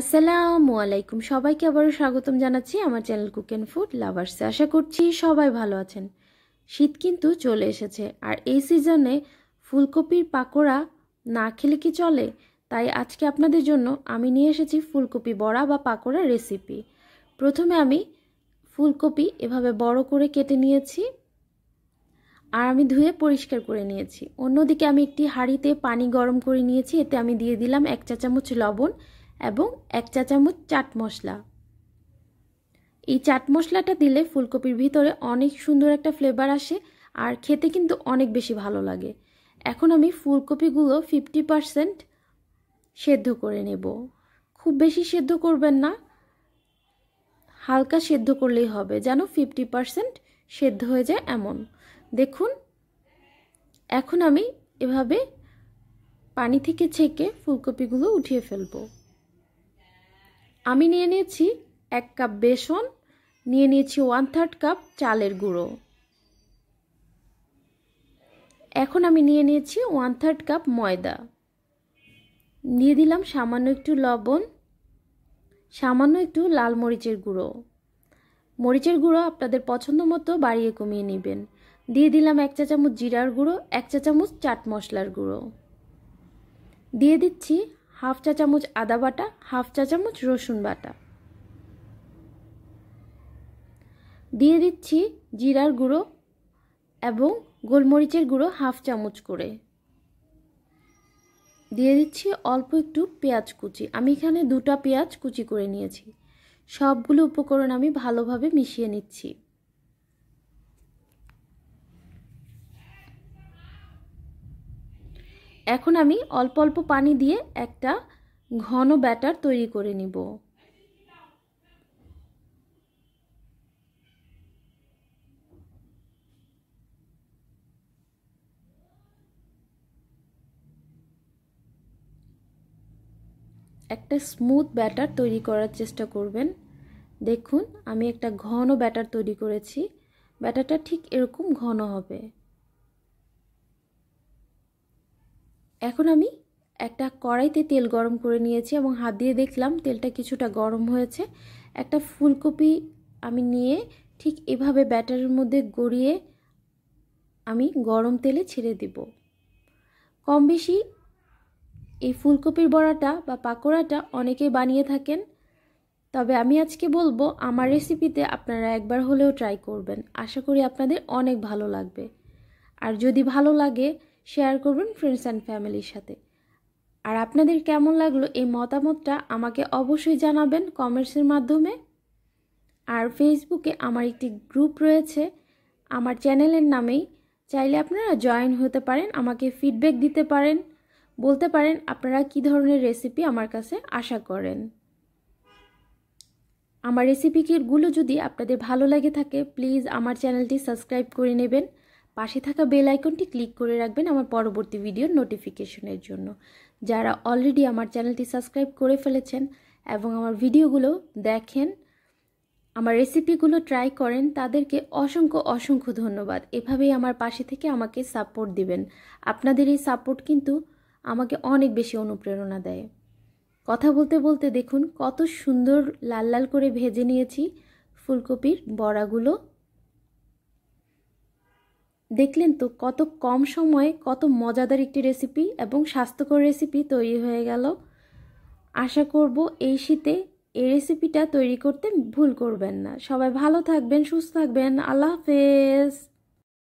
আসসালামু আলাইকুম সবাইকে আবারও স্বাগতম জানাচ্ছি আমার চ্যানেল কুক অ্যান্ড ফুড লাভার্সে আশা করছি সবাই ভালো আছেন শীত কিন্তু চলে এসেছে আর এই সিজনে ফুলকপির পাকোড়া না খেলে কি চলে তাই আজকে আপনাদের জন্য আমি নিয়ে এসেছি ফুলকপি বড়া বা পাকোড়া রেসিপি প্রথমে আমি ফুলকপি এভাবে বড় করে কেটে নিয়েছি আর আমি ধুয়ে পরিষ্কার করে নিয়েছি অন্যদিকে আমি একটি হাঁড়িতে পানি গরম করে নিয়েছি এতে আমি দিয়ে দিলাম এক চা চামচ লবণ এবং এক চা চামচ চাট মশলা এই চাট মশলাটা দিলে ফুলকপির ভিতরে অনেক সুন্দর একটা ফ্লেভার আসে আর খেতে কিন্তু অনেক বেশি ভালো লাগে এখন আমি ফুলকপিগুলো ফিফটি পারসেন্ট সেদ্ধ করে নেব খুব বেশি সেদ্ধ করবেন না হালকা সেদ্ধ করলেই হবে যেন ফিফটি পারসেন্ট সেদ্ধ হয়ে যায় এমন দেখুন এখন আমি এভাবে পানি থেকে ছেঁকে ফুলকপিগুলো উঠিয়ে ফেলবো আমি নিয়ে নিয়েছি এক কাপ বেসন নিয়ে নিয়েছি ওয়ান থার্ড কাপ চালের গুঁড়ো এখন আমি নিয়ে নিয়েছি ওয়ান থার্ড কাপ ময়দা নিয়ে দিলাম সামান্য একটু লবণ সামান্য একটু লাল মরিচের গুঁড়ো মরিচের গুঁড়ো আপনাদের পছন্দ মতো বাড়িয়ে কমিয়ে নেবেন দিয়ে দিলাম এক চা চামচ জিরার গুঁড়ো এক চা চামচ চাট মশলার গুঁড়ো দিয়ে দিচ্ছি হাফ চা চামচ আদা বাটা হাফ চা চামচ রসুন বাটা দিয়ে দিচ্ছি জিরার গুঁড়ো এবং গোলমরিচের গুঁড়ো হাফ চামচ করে দিয়ে দিচ্ছি অল্প একটু পেঁয়াজ কুচি আমি এখানে দুটা পেঁয়াজ কুচি করে নিয়েছি সবগুলো উপকরণ আমি ভালোভাবে মিশিয়ে নিচ্ছি এখন আমি অল্প অল্প পানি দিয়ে একটা ঘন ব্যাটার তৈরি করে নিব একটা স্মুথ ব্যাটার তৈরি করার চেষ্টা করবেন দেখুন আমি একটা ঘন ব্যাটার তৈরি করেছি ব্যাটারটা ঠিক এরকম ঘন হবে এখন আমি একটা কড়াইতে তেল গরম করে নিয়েছি এবং হাত দিয়ে দেখলাম তেলটা কিছুটা গরম হয়েছে একটা ফুলকপি আমি নিয়ে ঠিক এভাবে ব্যাটারের মধ্যে গড়িয়ে আমি গরম তেলে ছেড়ে দিব কম বেশি এই ফুলকপির বড়াটা বা পাকোড়াটা অনেকেই বানিয়ে থাকেন তবে আমি আজকে বলবো আমার রেসিপিতে আপনারা একবার হলেও ট্রাই করবেন আশা করি আপনাদের অনেক ভালো লাগবে আর যদি ভালো লাগে শেয়ার করবেন ফ্রেন্ডস অ্যান্ড ফ্যামিলির সাথে আর আপনাদের কেমন লাগলো এই মতামতটা আমাকে অবশ্যই জানাবেন কমেন্টসের মাধ্যমে আর ফেসবুকে আমার একটি গ্রুপ রয়েছে আমার চ্যানেলের নামেই চাইলে আপনারা জয়েন হতে পারেন আমাকে ফিডব্যাক দিতে পারেন বলতে পারেন আপনারা কি ধরনের রেসিপি আমার কাছে আশা করেন আমার রেসিপিগুলো যদি আপনাদের ভালো লাগে থাকে প্লিজ আমার চ্যানেলটি সাবস্ক্রাইব করে নেবেন পাশে থাকা বেল আইকনটি ক্লিক করে রাখবেন আমার পরবর্তী ভিডিওর নোটিফিকেশনের জন্য যারা অলরেডি আমার চ্যানেলটি সাবস্ক্রাইব করে ফেলেছেন এবং আমার ভিডিওগুলো দেখেন আমার রেসিপিগুলো ট্রাই করেন তাদেরকে অসংখ্য অসংখ্য ধন্যবাদ এভাবেই আমার পাশে থেকে আমাকে সাপোর্ট দিবেন আপনাদের এই সাপোর্ট কিন্তু আমাকে অনেক বেশি অনুপ্রেরণা দেয় কথা বলতে বলতে দেখুন কত সুন্দর লাল লাল করে ভেজে নিয়েছি ফুলকপির বড়াগুলো দেখলেন তো কত কম সময়ে কত মজাদার একটি রেসিপি এবং স্বাস্থ্যকর রেসিপি তৈরি হয়ে গেল আশা করব এই শীতে এই রেসিপিটা তৈরি করতে ভুল করবেন না সবাই ভালো থাকবেন সুস্থ থাকবেন আল্লাহ হাফেজ